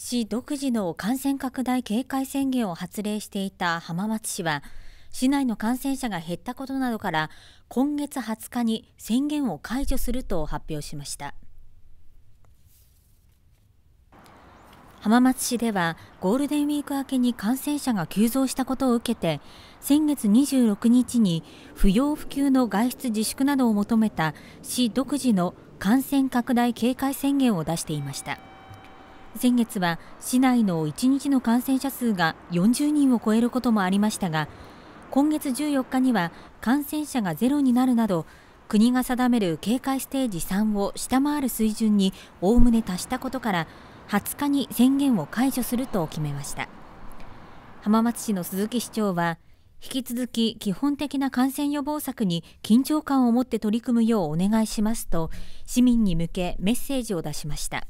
市独自の感染拡大警戒宣言を発令していた浜松市は、市内の感染者が減ったことなどから、今月20日に宣言を解除すると発表しました。浜松市ではゴールデンウィーク明けに感染者が急増したことを受けて先月26日に不要不急の外出自粛などを求めた市独自の感染拡大警戒宣言を出していました。先月は市内の1日の感染者数が40人を超えることもありましたが今月14日には感染者がゼロになるなど国が定める警戒ステージ3を下回る水準におおむね達したことから20日に宣言を解除すると決めました浜松市の鈴木市長は引き続き基本的な感染予防策に緊張感を持って取り組むようお願いしますと市民に向けメッセージを出しました。